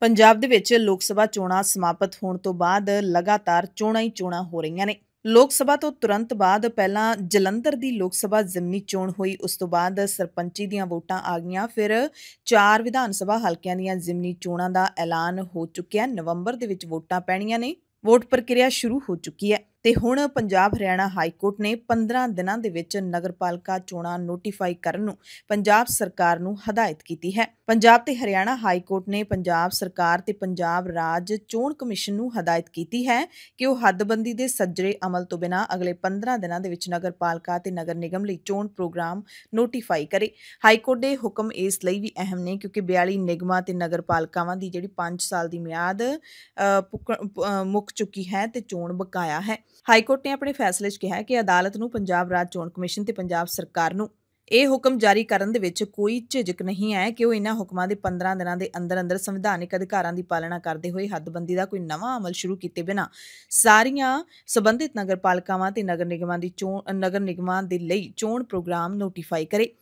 ਪੰਜਾਬ ਦੇ ਵਿੱਚ ਲੋਕ ਸਭਾ ਚੋਣਾਂ ਸਮਾਪਤ ਹੋਣ ਤੋਂ ਬਾਅਦ ਲਗਾਤਾਰ ਚੋਣਾਂ ਹੀ ਚੋਣਾਂ ਹੋ ਰਹੀਆਂ ਨੇ ਲੋਕ ਸਭਾ ਤੋਂ ਤੁਰੰਤ ਬਾਅਦ ਪਹਿਲਾਂ ਜਲੰਧਰ ਦੀ ਲੋਕ ਸਭਾ ਜ਼ਿਮਨੀ ਚੋਣ ਹੋਈ ਉਸ ਤੋਂ ਬਾਅਦ ਸਰਪੰਚੀ ਦੀਆਂ ਵੋਟਾਂ ਆ ਗਈਆਂ ਫਿਰ ਚਾਰ ਵਿਧਾਨ ਸਭਾ ਹਲਕਿਆਂ ਦੀਆਂ ਜ਼ਿਮਨੀ ਚੋਣਾਂ ਦਾ ਐਲਾਨ ਹੋ ਚੁੱਕਿਆ ਨਵੰਬਰ ਦੇ ਵਿੱਚ ਵੋਟਾਂ ਪੈਣੀਆਂ ਨੇ ਵੋਟ ਪ੍ਰਕਿਰਿਆ ਸ਼ੁਰੂ ਹੋ ਚੁੱਕੀ ਹੈ ਤੇ ਹੁਣ ਪੰਜਾਬ ਹਰਿਆਣਾ ਹਾਈ ਕੋਰਟ ਨੇ 15 ਦਿਨਾਂ ਦੇ ਵਿੱਚ ਨਗਰਪਾਲਿਕਾ ਚੋਣਾਂ ਨੋਟੀਫਾਈ ਕਰਨ ਨੂੰ ਪੰਜਾਬ ਸਰਕਾਰ ਨੂੰ ਹਦਾਇਤ ਕੀਤੀ ਹੈ ਪੰਜਾਬ ਤੇ ਹਰਿਆਣਾ ਹਾਈ ਕੋਰਟ ਨੇ ਪੰਜਾਬ ਸਰਕਾਰ ਤੇ ਪੰਜਾਬ ਰਾਜ ਚੋਣ ਕਮਿਸ਼ਨ ਨੂੰ ਹਦਾਇਤ ਕੀਤੀ ਹੈ ਕਿ ਉਹ ਹੱਦਬੰਦੀ ਦੇ ਸੱਜਰੇ ਅਮਲ ਤੋਂ ਬਿਨਾਂ ਅਗਲੇ 15 ਦਿਨਾਂ ਦੇ ਵਿੱਚ ਨਗਰਪਾਲਿਕਾ ਤੇ ਨਗਰ ਨਿਗਮ ਲਈ ਚੋਣ ਪ੍ਰੋਗਰਾਮ ਨੋਟੀਫਾਈ ਕਰੇ ਹਾਈ ਕੋਰਟ ਦੇ ਹੁਕਮ ਇਸ ਲਈ ਵੀ ਅਹਿਮ ਨੇ ਕਿਉਂਕਿ 42 ਨਿਗਮਾਂ ਤੇ ਨਗਰਪਾਲਿਕਾਵਾਂ ਦੀ ਜਿਹੜੀ 5 ਸਾਲ ਦੀ ਮਿਆਦ ਮੁੱਕ ਚੁੱਕੀ ਹੈ ਤੇ ਚੋਣ ਬਕਾਇਆ ਹੈ ਹਾਈ ਕੋਰਟ ਨੇ ਆਪਣੇ ਫੈਸਲੇ 'ਚ ਕਿਹਾ ਕਿ ਅਦਾਲਤ ਨੂੰ ਪੰਜਾਬ ਰਾਜ ਚੋਣ ਕਮਿਸ਼ਨ ਤੇ ਪੰਜਾਬ ਸਰਕਾਰ ਨੂੰ ਇਹ ਹੁਕਮ ਜਾਰੀ ਕਰਨ ਦੇ ਵਿੱਚ ਕੋਈ ਝਿਜਕ ਨਹੀਂ ਹੈ ਕਿ ਉਹ ਇਹਨਾਂ ਹੁਕਮਾਂ ਦੇ 15 ਦਿਨਾਂ ਦੇ ਅੰਦਰ ਅੰਦਰ ਸੰਵਿਧਾਨਿਕ ਅਧਿਕਾਰਾਂ ਦੀ ਪਾਲਣਾ ਕਰਦੇ ਹੋਏ ਹੱਦਬੰਦੀ ਦਾ ਕੋਈ ਨਵਾਂ ਅਮਲ ਸ਼ੁਰੂ ਕੀਤੇ ਬਿਨਾ ਸਾਰੀਆਂ ਸਬੰਧਿਤ ਨਗਰਪਾਲਿਕਾਵਾਂ ਤੇ ਨਗਰ ਨਿਗਮਾਂ ਦੀ ਚੋਣ ਨਗਰ ਨਿਗਮਾਂ ਦੇ ਲਈ ਚੋਣ ਪ੍ਰੋਗਰਾਮ ਨੋਟੀਫਾਈ ਕਰੇ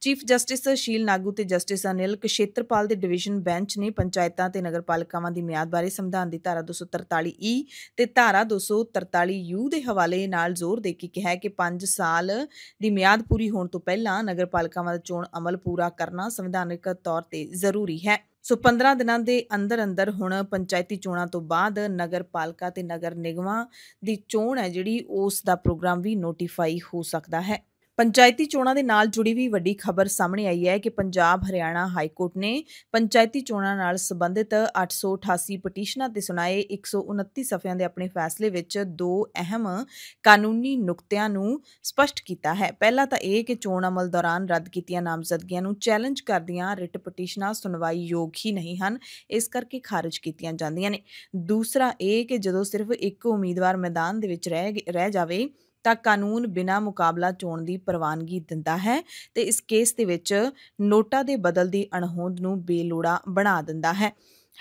ਚੀਫ ਜਸਟਿਸ ਸ਼ੀਲ ਨਾਗੂ ਤੇ ਜਸਟਿਸ ਅਨਿਲ ਕਸ਼ੇਤਰਪਾਲ ਦੇ ਡਿਵੀਜ਼ਨ ਬੈਂਚ ਨੇ ਪੰਚਾਇਤਾਂ ਤੇ ਨਗਰਪਾਲਿਕਾਵਾਂ ਦੀ ਮਿਆਦ ਬਾਰੇ ਸੰਵਿਧਾਨ ਦੀ ਧਾਰਾ 243 ਈ ਤੇ ਧਾਰਾ 243 ਯੂ ਦੇ ਹਵਾਲੇ ਨਾਲ ਜ਼ੋਰ ਦੇ ਕੇ ਕਿਹਾ ਕਿ 5 ਸਾਲ ਦੀ ਮਿਆਦ ਪੂਰੀ ਹੋਣ ਤੋਂ ਪਹਿਲਾਂ ਨਗਰਪਾਲਿਕਾਵਾਂ ਦਾ ਚੋਣ ਅਮਲ ਪੂਰਾ ਕਰਨਾ ਸੰਵਿਧਾਨਿਕ ਤੌਰ ਤੇ ਜ਼ਰੂਰੀ ਹੈ ਸੋ 15 ਦਿਨਾਂ ਦੇ ਅੰਦਰ ਅੰਦਰ ਹੁਣ ਪੰਚਾਇਤੀ ਚੋਣਾਂ ਤੋਂ ਬਾਅਦ ਨਗਰਪਾਲਿਕਾ ਤੇ ਨਗਰ ਨਿਗਮਾਂ ਦੀ ਚੋਣ ਹੈ ਜਿਹੜੀ ਉਸ ਦਾ ਪ੍ਰੋਗਰਾਮ ਵੀ ਨੋਟੀਫਾਈ ਹੋ ਸਕਦਾ ਹੈ ਪੰਚਾਇਤੀ ਚੋਣਾਂ ਦੇ ਨਾਲ ਜੁੜੀ ਵੀ ਵੱਡੀ ਖਬਰ ਸਾਹਮਣੇ ਆਈ ਹੈ ਕਿ ਪੰਜਾਬ ਹਰਿਆਣਾ ਹਾਈ ਕੋਰਟ ਨੇ ਪੰਚਾਇਤੀ ਚੋਣਾਂ ਨਾਲ ਸੰਬੰਧਿਤ 888 ਪਟੀਸ਼ਨਾਂ ਤੇ ਸੁਣਾਏ 129 ਸਫ਼ਿਆਂ ਦੇ ਆਪਣੇ ਫੈਸਲੇ ਵਿੱਚ ਦੋ ਅਹਿਮ ਕਾਨੂੰਨੀ ਨੁਕਤਿਆਂ ਨੂੰ ਸਪਸ਼ਟ ਕੀਤਾ ਹੈ ਪਹਿਲਾ ਤਾਂ ਇਹ ਕਿ ਚੋਣ ਅਮਲ ਦੌਰਾਨ ਰੱਦ ਕੀਤੀਆਂ ਨਾਮਜ਼ਦਗੀਆਂ ਨੂੰ ਚੈਲੰਜ ਕਰਦੀਆਂ ਰਿਟ ਪਟੀਸ਼ਨਾਂ ਸੁਣਵਾਈ ਯੋਗ ਹੀ ਨਹੀਂ ਹਨ ਇਸ ਕਰਕੇ ਖਾਰਜ ਕੀਤੀਆਂ ਜਾਂਦੀਆਂ ਨੇ ਦੂਸਰਾ ਇਹ ਕਿ ਜਦੋਂ ਸਿਰਫ ਇੱਕ ਉਮੀਦਵਾਰ ਮੈਦਾਨ ਦੇ ਵਿੱਚ ਰਹਿ ਰਹਿ ਜਾਵੇ ਤਾਂ ਕਾਨੂੰਨ ਬਿਨਾ ਮੁਕਾਬਲਾ ਚੋਣ ਦੀ ਪ੍ਰਵਾਨਗੀ ਦਿੰਦਾ ਹੈ ਤੇ ਇਸ ਕੇਸ ਦੇ ਵਿੱਚ ਨੋਟਾ ਦੇ ਬਦਲ ਦੀ ਅਣਹੋਂਦ ਨੂੰ ਬੇਲੋੜਾ ਬਣਾ ਦਿੰਦਾ ਹੈ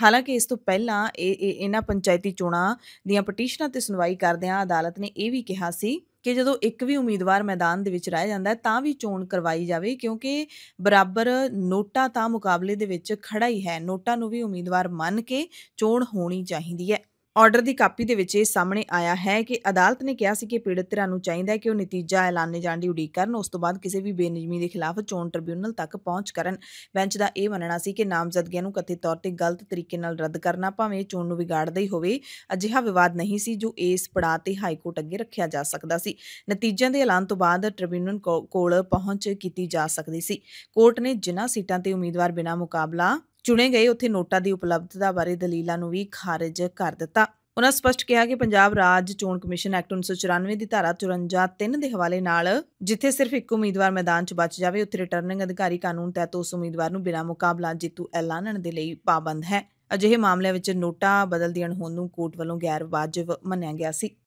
ਹਾਲਾਂਕਿ ਇਸ ਤੋਂ ਪਹਿਲਾਂ ਇਹ ਇਹਨਾਂ ਪੰਚਾਇਤੀ ਚੋਣਾਂ ਦੀਆਂ ਪਟੀਸ਼ਨਾਂ ਤੇ ਸੁਣਵਾਈ ਕਰਦਿਆਂ ਅਦਾਲਤ ਨੇ ਇਹ ਵੀ ਕਿਹਾ ਸੀ ਕਿ ਜਦੋਂ ਇੱਕ ਵੀ ਉਮੀਦਵਾਰ ਮੈਦਾਨ ਦੇ ਵਿੱਚ ਰਹਿ ਜਾਂਦਾ ਤਾਂ ਵੀ ਚੋਣ ਕਰਵਾਈ ਜਾਵੇ ਕਿਉਂਕਿ ਬਰਾਬਰ ਨੋਟਾ ਤਾਂ ਮੁਕਾਬਲੇ ਦੇ ਵਿੱਚ ਖੜਾ ਹੀ ਹੈ ਨੋਟਾ ਨੂੰ ਵੀ ਉਮੀਦਵਾਰ ਮੰਨ ਕੇ ਚੋਣ ਹੋਣੀ ਚਾਹੀਦੀ ਹੈ ਆਰਡਰ ਦੀ ਕਾਪੀ ਦੇ ਵਿੱਚ ਇਹ ਸਾਹਮਣੇ ਆਇਆ ਹੈ ਕਿ ਅਦਾਲਤ ਨੇ ਕਿਹਾ ਸੀ ਕਿ ਪੀੜਤ ਧਿਰਾਂ ਨੂੰ ਚਾਹੀਦਾ ਹੈ ਕਿ ਉਹ ਨਤੀਜਾ ਐਲਾਨੇ ਜਾਣ ਦੀ ਉਡੀਕ ਕਰਨ ਉਸ ਤੋਂ ਬਾਅਦ ਕਿਸੇ ਵੀ ਬੇਨਿਯਮੀ ਦੇ ਖਿਲਾਫ ਚੋਣ ਟ੍ਰਿਬਿਊਨਲ ਤੱਕ ਪਹੁੰਚ ਕਰਨ ਬੈਂਚ ਦਾ ਇਹ ਮੰਨਣਾ ਸੀ ਕਿ ਨਾਮਜ਼ਦਗੀਆਂ ਨੂੰ ਕਥਿਤ ਤੌਰ ਤੇ ਗਲਤ ਤਰੀਕੇ ਨਾਲ ਰੱਦ ਕਰਨਾ ਭਾਵੇਂ ਚੋਣ ਨੂੰ ਵਿਗਾੜਦਾ ਹੀ ਹੋਵੇ ਅਜਿਹਾ ਵਿਵਾਦ ਨਹੀਂ ਸੀ ਜੋ ਇਸ ਪੜਾਅ ਤੇ ਹਾਈ ਕੋਰਟ ਅੱਗੇ ਰੱਖਿਆ ਜਾ ਸਕਦਾ ਸੀ ਨਤੀਜਿਆਂ ਦੇ ਐਲਾਨ ਤੋਂ ਬਾਅਦ ਟ੍ਰਿਬਿਊਨਲ ਕੋਲ ਪਹੁੰਚ ਕੀਤੀ ਜਾ ਸਕਦੀ ਸੀ ਕੋਰਟ ਨੇ ਜਿਨ੍ਹਾਂ ਸੀਟਾਂ ਤੇ ਉਮੀਦਵਾਰ ਬਿਨਾਂ ਮੁਕਾਬਲਾ ਚੁਣੇ ਗਏ ਉੱਥੇ ਨੋਟਾ ਦੀ ਉਪਲਬਧਤਾ ਬਾਰੇ ਦਲੀਲਾਂ ਨੂੰ ਵੀ ਖਾਰਜ ਕਰ ਦਿੱਤਾ ਉਹਨਾਂ ਸਪਸ਼ਟ ਕਿਹਾ ਕਿ ਪੰਜਾਬ ਰਾਜ ਚੋਣ ਕਮਿਸ਼ਨ ਐਕਟ 1994 ਦੀ ਧਾਰਾ 54 3 ਦੇ ਹਵਾਲੇ ਨਾਲ ਜਿੱਥੇ ਸਿਰਫ ਇੱਕ ਉਮੀਦਵਾਰ ਮੈਦਾਨ 'ਚ ਬਚ ਜਾਵੇ ਉੱਥੇ ਰਿਟਰਨਿੰਗ ਅਧਿਕਾਰੀ ਕਾਨੂੰਨ ਤਹਿਤ ਉਸ ਉਮੀਦਵਾਰ ਨੂੰ ਬਿਨਾਂ ਮੁਕਾਬਲਾ ਜੇਤੂ ਐਲਾਨਣ ਦੇ ਲਈ ਪਾਬੰਦ ਹੈ ਅਜਿਹੇ ਮਾਮਲਿਆਂ ਵਿੱਚ ਨੋਟਾ ਬਦਲ ਦੀ ਅਣਹੋਂਦ ਨੂੰ ਕੋਰਟ ਵੱਲੋਂ ਗੈਰ ਵਾਜਬ ਮੰਨਿਆ ਗਿਆ ਸੀ